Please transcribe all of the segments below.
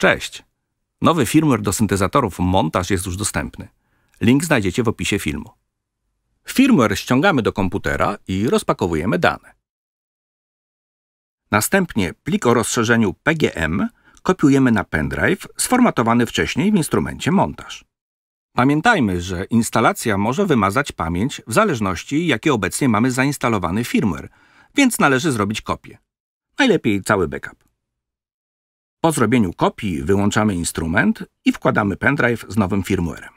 Cześć! Nowy firmware do syntezatorów Montaż jest już dostępny. Link znajdziecie w opisie filmu. Firmware ściągamy do komputera i rozpakowujemy dane. Następnie plik o rozszerzeniu PGM kopiujemy na pendrive sformatowany wcześniej w instrumencie montaż. Pamiętajmy, że instalacja może wymazać pamięć w zależności jaki obecnie mamy zainstalowany firmware, więc należy zrobić kopię. Najlepiej cały backup. Po zrobieniu kopii wyłączamy instrument i wkładamy pendrive z nowym firmwarem.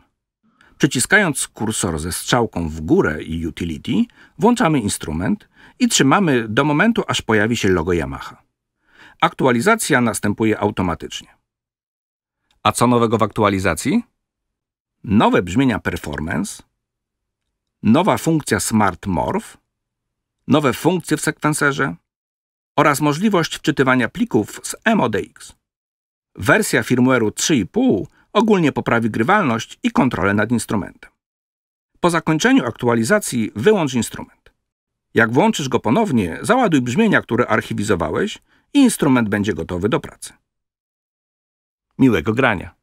Przyciskając kursor ze strzałką w górę i utility, włączamy instrument i trzymamy do momentu, aż pojawi się logo Yamaha. Aktualizacja następuje automatycznie. A co nowego w aktualizacji? Nowe brzmienia performance, nowa funkcja Smart Morph, nowe funkcje w sekwenserze, oraz możliwość wczytywania plików z MODX. Wersja firmware'u 3.5 ogólnie poprawi grywalność i kontrolę nad instrumentem. Po zakończeniu aktualizacji wyłącz instrument. Jak włączysz go ponownie, załaduj brzmienia, które archiwizowałeś i instrument będzie gotowy do pracy. Miłego grania!